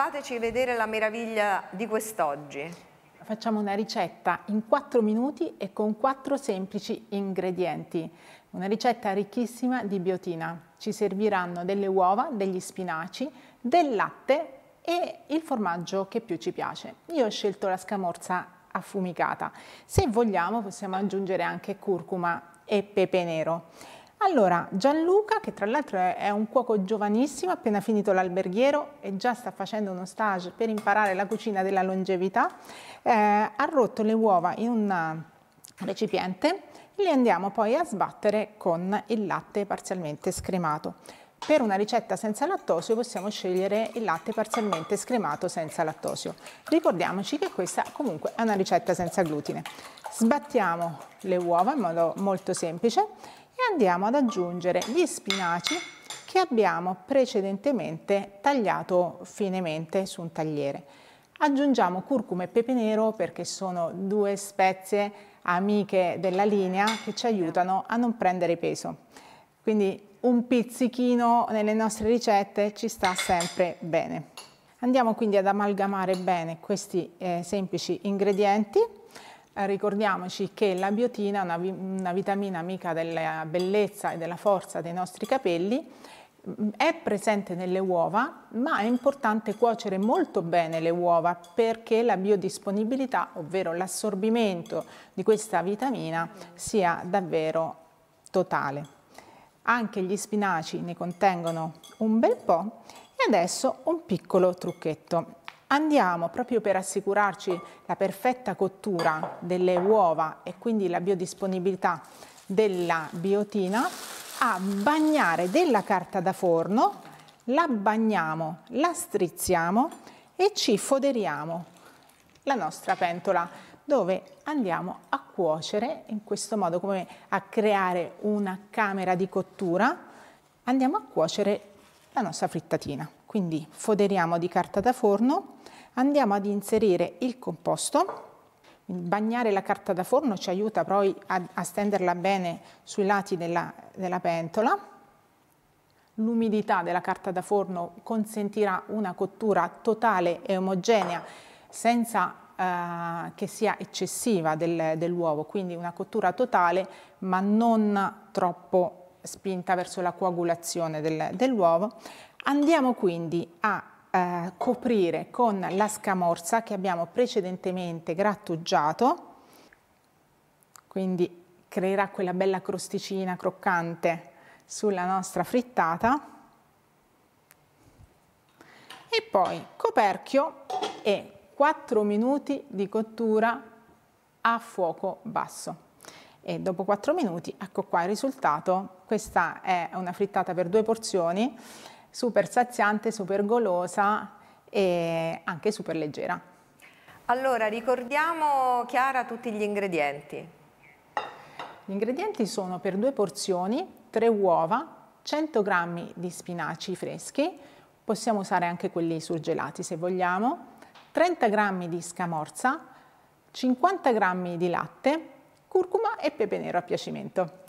Fateci vedere la meraviglia di quest'oggi. Facciamo una ricetta in 4 minuti e con 4 semplici ingredienti. Una ricetta ricchissima di biotina. Ci serviranno delle uova, degli spinaci, del latte e il formaggio che più ci piace. Io ho scelto la scamorza affumicata. Se vogliamo possiamo aggiungere anche curcuma e pepe nero. Allora, Gianluca, che tra l'altro è un cuoco giovanissimo, appena finito l'alberghiero e già sta facendo uno stage per imparare la cucina della longevità, eh, ha rotto le uova in un recipiente e le andiamo poi a sbattere con il latte parzialmente scremato. Per una ricetta senza lattosio possiamo scegliere il latte parzialmente scremato senza lattosio. Ricordiamoci che questa comunque è una ricetta senza glutine. Sbattiamo le uova in modo molto semplice e andiamo ad aggiungere gli spinaci che abbiamo precedentemente tagliato finemente su un tagliere. Aggiungiamo curcuma e pepe nero perché sono due spezie amiche della linea che ci aiutano a non prendere peso. Quindi un pizzichino nelle nostre ricette ci sta sempre bene. Andiamo quindi ad amalgamare bene questi eh, semplici ingredienti eh, ricordiamoci che la biotina è una, una vitamina amica della bellezza e della forza dei nostri capelli mm, è presente nelle uova, ma è importante cuocere molto bene le uova perché la biodisponibilità, ovvero l'assorbimento di questa vitamina, sia davvero totale. Anche gli spinaci ne contengono un bel po' e adesso un piccolo trucchetto andiamo proprio per assicurarci la perfetta cottura delle uova e quindi la biodisponibilità della biotina a bagnare della carta da forno, la bagniamo, la strizziamo e ci foderiamo la nostra pentola dove andiamo a cuocere in questo modo come a creare una camera di cottura andiamo a cuocere la nostra frittatina quindi foderiamo di carta da forno andiamo ad inserire il composto. Bagnare la carta da forno ci aiuta poi a, a stenderla bene sui lati della, della pentola. L'umidità della carta da forno consentirà una cottura totale e omogenea senza eh, che sia eccessiva del, dell'uovo, quindi una cottura totale ma non troppo spinta verso la coagulazione del, dell'uovo. Andiamo quindi a eh, coprire con la scamorza che abbiamo precedentemente grattugiato, quindi creerà quella bella crosticina croccante sulla nostra frittata e poi coperchio e 4 minuti di cottura a fuoco basso e dopo 4 minuti ecco qua il risultato questa è una frittata per due porzioni super saziante, super golosa e anche super leggera. Allora, ricordiamo Chiara tutti gli ingredienti. Gli ingredienti sono per due porzioni, 3 uova, 100 g di spinaci freschi, possiamo usare anche quelli surgelati se vogliamo, 30 g di scamorza, 50 g di latte, curcuma e pepe nero a piacimento.